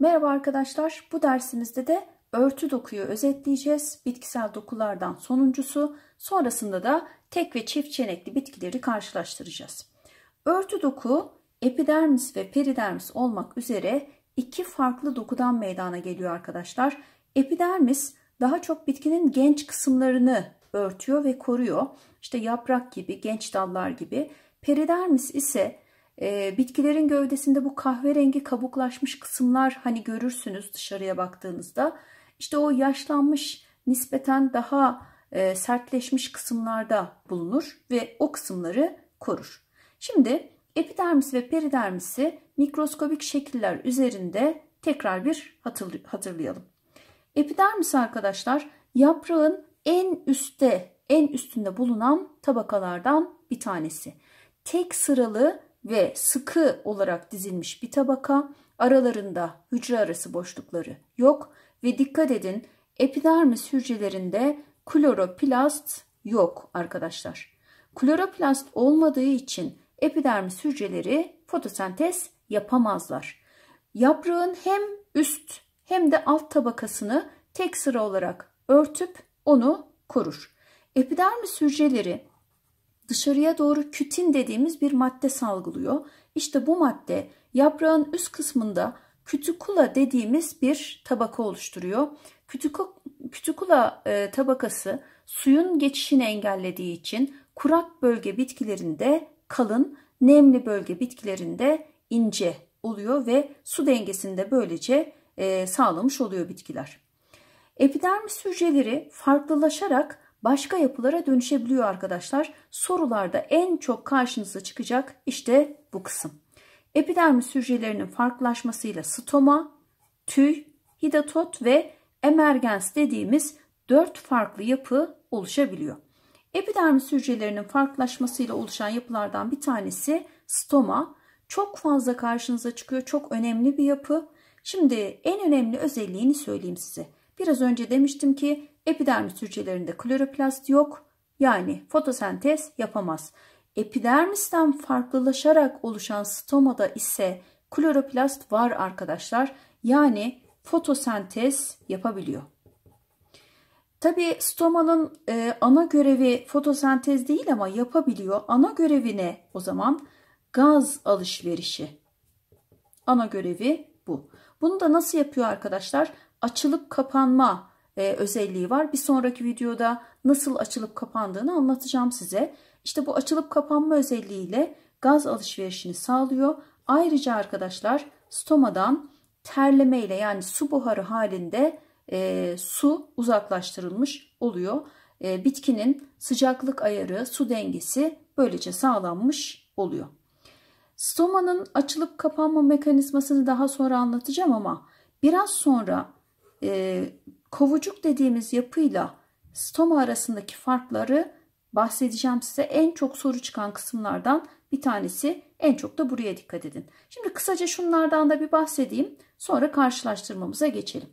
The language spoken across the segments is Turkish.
Merhaba arkadaşlar. Bu dersimizde de örtü dokuyu özetleyeceğiz. Bitkisel dokulardan sonuncusu. Sonrasında da tek ve çift çenekli bitkileri karşılaştıracağız. Örtü doku epidermis ve peridermis olmak üzere iki farklı dokudan meydana geliyor arkadaşlar. Epidermis daha çok bitkinin genç kısımlarını örtüyor ve koruyor. İşte yaprak gibi, genç dallar gibi. Peridermis ise e, bitkilerin gövdesinde bu kahverengi kabuklaşmış kısımlar hani görürsünüz dışarıya baktığınızda. İşte o yaşlanmış nispeten daha e, sertleşmiş kısımlarda bulunur ve o kısımları korur. Şimdi epidermis ve peridermisi mikroskobik şekiller üzerinde tekrar bir hatırlayalım. Epidermis arkadaşlar yaprağın en üstte en üstünde bulunan tabakalardan bir tanesi. Tek sıralı ve sıkı olarak dizilmiş bir tabaka, aralarında hücre arası boşlukları yok ve dikkat edin epidermis hücrelerinde kloroplast yok arkadaşlar. Kloroplast olmadığı için epidermis hücreleri fotosentez yapamazlar. Yaprağın hem üst hem de alt tabakasını tek sıra olarak örtüp onu korur. Epidermis hücreleri dışarıya doğru kütin dediğimiz bir madde salgılıyor. İşte bu madde yaprağın üst kısmında kütükula dediğimiz bir tabaka oluşturuyor. Kütükula e, tabakası suyun geçişini engellediği için kurak bölge bitkilerinde kalın, nemli bölge bitkilerinde ince oluyor ve su dengesinde böylece e, sağlamış oluyor bitkiler. Epidermis hücreleri farklılaşarak başka yapılara dönüşebiliyor arkadaşlar. Sorularda en çok karşınıza çıkacak işte bu kısım. Epidermis hücrelerinin farklılaşmasıyla stoma, tüy, hidatot ve emergens dediğimiz 4 farklı yapı oluşabiliyor. Epidermis hücrelerinin farklılaşmasıyla oluşan yapılardan bir tanesi stoma. Çok fazla karşınıza çıkıyor. Çok önemli bir yapı. Şimdi en önemli özelliğini söyleyeyim size. Biraz önce demiştim ki Epidermis hücrelerinde kloroplast yok. Yani fotosentez yapamaz. Epidermisten farklılaşarak oluşan stomada ise kloroplast var arkadaşlar. Yani fotosentez yapabiliyor. Tabi stomanın e, ana görevi fotosentez değil ama yapabiliyor. Ana görevi ne o zaman? Gaz alışverişi. Ana görevi bu. Bunu da nasıl yapıyor arkadaşlar? Açılıp kapanma, e, özelliği var. Bir sonraki videoda nasıl açılıp kapandığını anlatacağım size. İşte bu açılıp kapanma özelliğiyle gaz alışverişini sağlıyor. Ayrıca arkadaşlar stomadan terlemeyle yani su buharı halinde e, su uzaklaştırılmış oluyor. E, bitkinin sıcaklık ayarı, su dengesi böylece sağlanmış oluyor. Stomanın açılıp kapanma mekanizmasını daha sonra anlatacağım ama biraz sonra e, Kovucuk dediğimiz yapıyla stoma arasındaki farkları bahsedeceğim size. En çok soru çıkan kısımlardan bir tanesi en çok da buraya dikkat edin. Şimdi kısaca şunlardan da bir bahsedeyim. Sonra karşılaştırmamıza geçelim.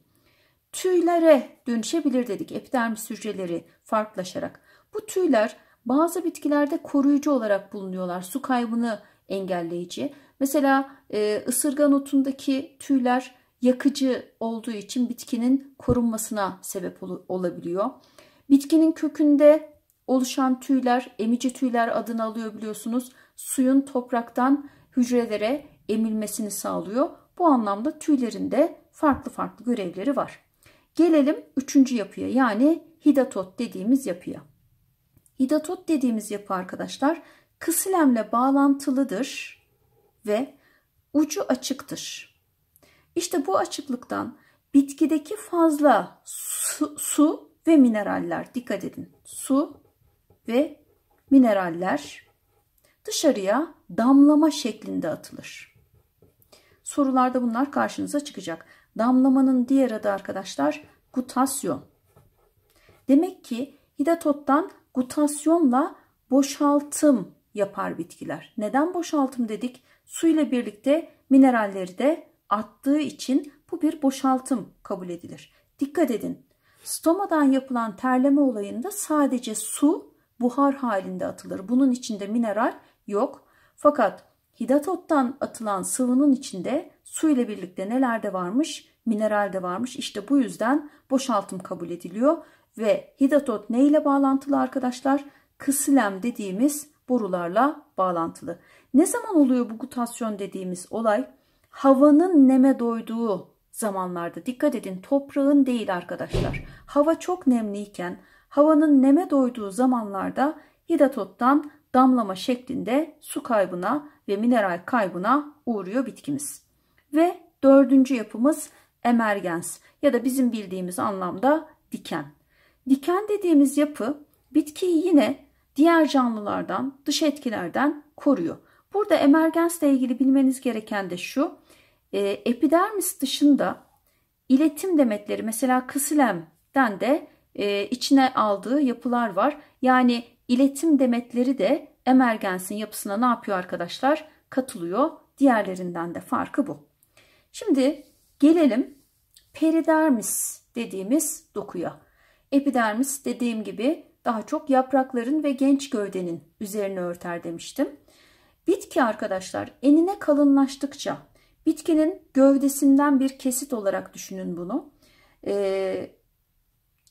Tüylere dönüşebilir dedik epidermis hücreleri farklılaşarak. Bu tüyler bazı bitkilerde koruyucu olarak bulunuyorlar. Su kaybını engelleyici. Mesela e, ısırgan otundaki tüyler yakıcı olduğu için bitkinin korunmasına sebep ol olabiliyor. Bitkinin kökünde oluşan tüyler emici tüyler adını alıyor biliyorsunuz. Suyun topraktan hücrelere emilmesini sağlıyor. Bu anlamda tüylerin de farklı farklı görevleri var. Gelelim üçüncü yapıya yani hidatot dediğimiz yapıya. Hidatot dediğimiz yapı arkadaşlar kısilemle bağlantılıdır ve ucu açıktır. İşte bu açıklıktan bitkideki fazla su, su ve mineraller dikkat edin. Su ve mineraller dışarıya damlama şeklinde atılır. Sorularda bunlar karşınıza çıkacak. Damlamanın diğer adı arkadaşlar gutasyon. Demek ki hidatottan gutasyonla boşaltım yapar bitkiler. Neden boşaltım dedik? Su ile birlikte mineralleri de attığı için bu bir boşaltım kabul edilir. Dikkat edin. Stomadan yapılan terleme olayında sadece su buhar halinde atılır. Bunun içinde mineral yok. Fakat hidatottan atılan sıvının içinde su ile birlikte neler de varmış? Mineral de varmış. İşte bu yüzden boşaltım kabul ediliyor. Ve hidatot ne ile bağlantılı arkadaşlar? Kısilem dediğimiz borularla bağlantılı. Ne zaman oluyor bu gutasyon dediğimiz olay? havanın neme doyduğu zamanlarda dikkat edin toprağın değil arkadaşlar. Hava çok nemliyken havanın neme doyduğu zamanlarda hidatottan damlama şeklinde su kaybına ve mineral kaybına uğruyor bitkimiz. Ve dördüncü yapımız emergens ya da bizim bildiğimiz anlamda diken. Diken dediğimiz yapı bitkiyi yine diğer canlılardan, dış etkilerden koruyor. Burada emergensle ilgili bilmeniz gereken de şu. E, epidermis dışında iletim demetleri mesela kısilemden de e, içine aldığı yapılar var. Yani iletim demetleri de emergensin yapısına ne yapıyor arkadaşlar? Katılıyor. Diğerlerinden de farkı bu. Şimdi gelelim peridermis dediğimiz dokuya. Epidermis dediğim gibi daha çok yaprakların ve genç gövdenin üzerine örter demiştim. Bitki arkadaşlar enine kalınlaştıkça Bitkinin gövdesinden bir kesit olarak düşünün bunu. Ee,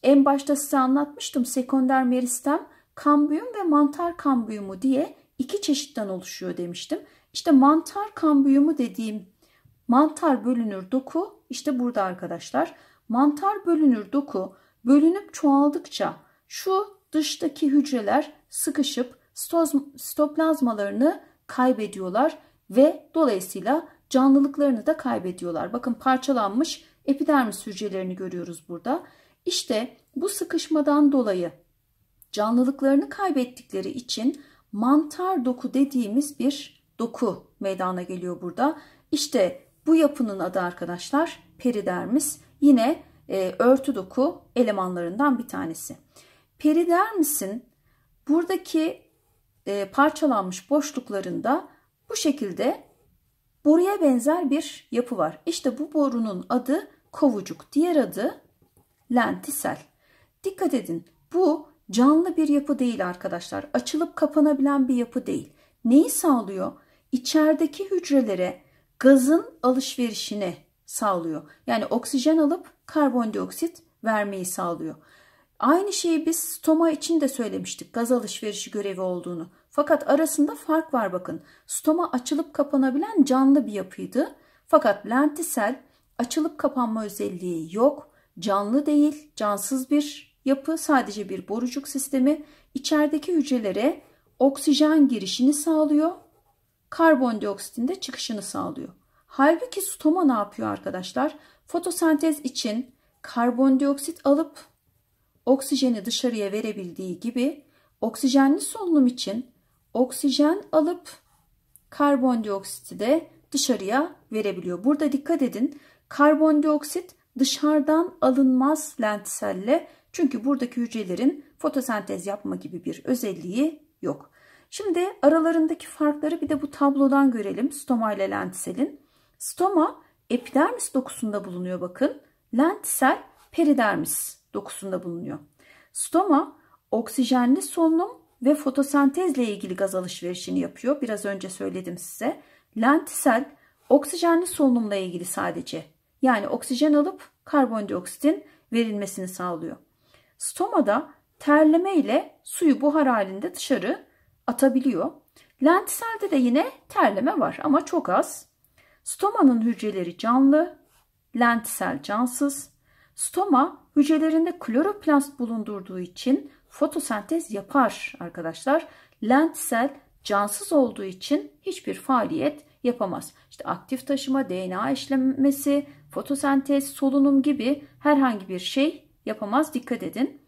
en başta size anlatmıştım sekonder meristem kambiyum ve mantar kambiyumu diye iki çeşitten oluşuyor demiştim. İşte mantar kambiyumu dediğim mantar bölünür doku işte burada arkadaşlar. Mantar bölünür doku bölünüp çoğaldıkça şu dıştaki hücreler sıkışıp stoplazmalarını kaybediyorlar ve dolayısıyla canlılıklarını da kaybediyorlar. Bakın parçalanmış epidermis hücrelerini görüyoruz burada. İşte bu sıkışmadan dolayı canlılıklarını kaybettikleri için mantar doku dediğimiz bir doku meydana geliyor burada. İşte bu yapının adı arkadaşlar peridermis. Yine e, örtü doku elemanlarından bir tanesi. Peridermisin buradaki e, parçalanmış boşluklarında bu şekilde boruya benzer bir yapı var. İşte bu borunun adı kovucuk. Diğer adı lentisel. Dikkat edin bu canlı bir yapı değil arkadaşlar. Açılıp kapanabilen bir yapı değil. Neyi sağlıyor? İçerideki hücrelere gazın alışverişini sağlıyor. Yani oksijen alıp karbondioksit vermeyi sağlıyor. Aynı şeyi biz stoma için de söylemiştik gaz alışverişi görevi olduğunu. Fakat arasında fark var bakın. Stoma açılıp kapanabilen canlı bir yapıydı. Fakat lentisel açılıp kapanma özelliği yok. Canlı değil, cansız bir yapı, sadece bir borucuk sistemi. İçerideki hücrelere oksijen girişini sağlıyor. Karbondioksitin de çıkışını sağlıyor. Halbuki stoma ne yapıyor arkadaşlar? Fotosentez için karbondioksit alıp oksijeni dışarıya verebildiği gibi oksijenli solunum için oksijen alıp karbondioksiti de dışarıya verebiliyor. Burada dikkat edin karbondioksit dışarıdan alınmaz lentiselle çünkü buradaki hücrelerin fotosentez yapma gibi bir özelliği yok. Şimdi aralarındaki farkları bir de bu tablodan görelim stoma ile lentiselin. Stoma epidermis dokusunda bulunuyor bakın. Lentisel peridermis dokusunda bulunuyor. Stoma oksijenli solunum ve fotosentezle ilgili gaz alışverişini yapıyor. Biraz önce söyledim size. Lentisel oksijenli solunumla ilgili sadece. Yani oksijen alıp karbondioksitin verilmesini sağlıyor. Stomada terleme ile suyu buhar halinde dışarı atabiliyor. Lentiselde de yine terleme var ama çok az. Stomanın hücreleri canlı, lentisel cansız. Stoma hücrelerinde kloroplast bulundurduğu için fotosentez yapar arkadaşlar. Lentsel cansız olduğu için hiçbir faaliyet yapamaz. İşte aktif taşıma, DNA işlemesi, fotosentez, solunum gibi herhangi bir şey yapamaz. Dikkat edin.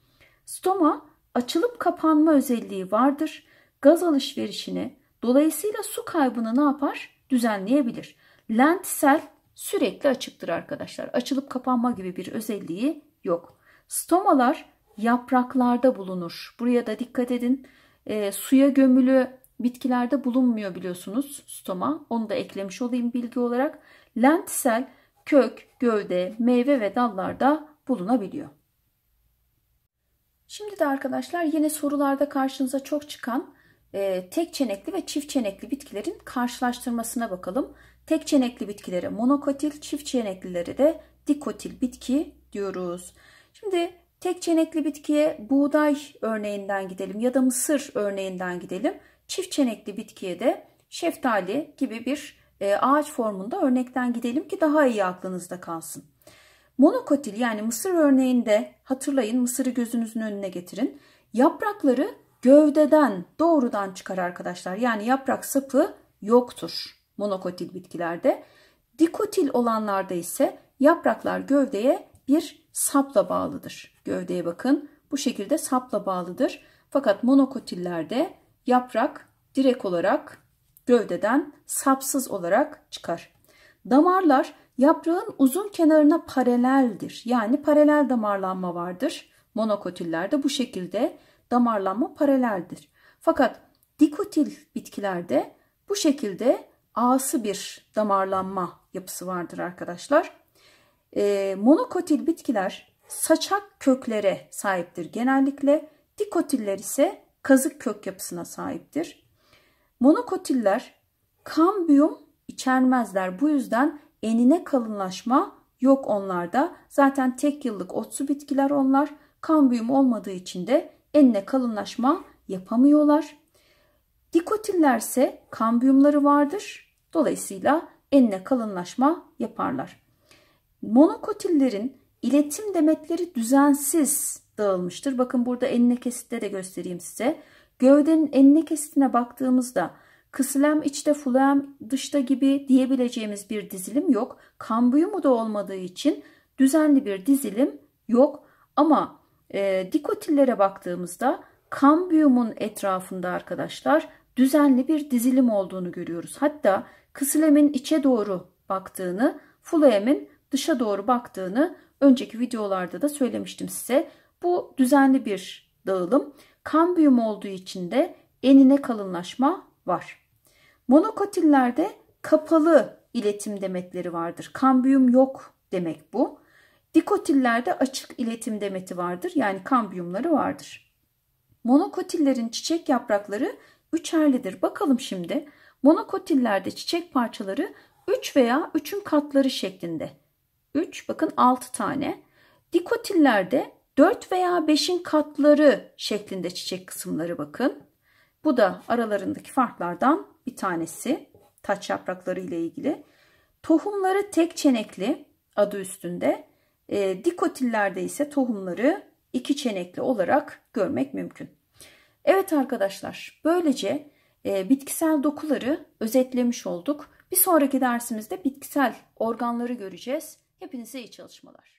Stoma açılıp kapanma özelliği vardır. Gaz alışverişini dolayısıyla su kaybını ne yapar? Düzenleyebilir. Lentsel sürekli açıktır arkadaşlar. Açılıp kapanma gibi bir özelliği yok. Stomalar yapraklarda bulunur. Buraya da dikkat edin. E, suya gömülü bitkilerde bulunmuyor biliyorsunuz stoma. Onu da eklemiş olayım bilgi olarak. Lentisel kök, gövde, meyve ve dallarda bulunabiliyor. Şimdi de arkadaşlar yine sorularda karşınıza çok çıkan e, tek çenekli ve çift çenekli bitkilerin karşılaştırmasına bakalım. Tek çenekli bitkilere monokotil, çift çeneklileri de dikotil bitki diyoruz. Şimdi Tek çenekli bitkiye buğday örneğinden gidelim ya da mısır örneğinden gidelim. Çift çenekli bitkiye de şeftali gibi bir e, ağaç formunda örnekten gidelim ki daha iyi aklınızda kalsın. Monokotil yani mısır örneğinde hatırlayın mısırı gözünüzün önüne getirin. Yaprakları gövdeden doğrudan çıkar arkadaşlar. Yani yaprak sapı yoktur monokotil bitkilerde. Dikotil olanlarda ise yapraklar gövdeye bir sapla bağlıdır. Gövdeye bakın. Bu şekilde sapla bağlıdır. Fakat monokotillerde yaprak direkt olarak gövdeden sapsız olarak çıkar. Damarlar yaprağın uzun kenarına paraleldir. Yani paralel damarlanma vardır. Monokotillerde bu şekilde damarlanma paraleldir. Fakat dikotil bitkilerde bu şekilde ağsı bir damarlanma yapısı vardır arkadaşlar. E, monokotil bitkiler saçak köklere sahiptir genellikle. Dikotiller ise kazık kök yapısına sahiptir. Monokotiller kambiyum içermezler. Bu yüzden enine kalınlaşma yok onlarda. Zaten tek yıllık otsu bitkiler onlar. Kambiyum olmadığı için de enine kalınlaşma yapamıyorlar. Dikotiller ise kambiyumları vardır. Dolayısıyla enine kalınlaşma yaparlar. Monokotillerin iletim demetleri düzensiz dağılmıştır. Bakın burada enine kesitte de göstereyim size. Gövdenin enine kesitine baktığımızda kısilem içte fluem dışta gibi diyebileceğimiz bir dizilim yok. Kambiyumu da olmadığı için düzenli bir dizilim yok. Ama e, dikotillere baktığımızda kambiyumun etrafında arkadaşlar düzenli bir dizilim olduğunu görüyoruz. Hatta kısilemin içe doğru baktığını, fluemin dışa doğru baktığını önceki videolarda da söylemiştim size. Bu düzenli bir dağılım. Kambiyum olduğu için de enine kalınlaşma var. Monokotillerde kapalı iletim demetleri vardır. Kambiyum yok demek bu. Dikotillerde açık iletim demeti vardır. Yani kambiyumları vardır. Monokotillerin çiçek yaprakları üçerlidir. Bakalım şimdi. Monokotillerde çiçek parçaları 3 üç veya 3'ün katları şeklinde. 3 bakın 6 tane. Dikotillerde 4 veya 5'in katları şeklinde çiçek kısımları bakın. Bu da aralarındaki farklardan bir tanesi. Taç yaprakları ile ilgili. Tohumları tek çenekli adı üstünde. E, ee, dikotillerde ise tohumları iki çenekli olarak görmek mümkün. Evet arkadaşlar böylece e, bitkisel dokuları özetlemiş olduk. Bir sonraki dersimizde bitkisel organları göreceğiz. Hepinize iyi çalışmalar.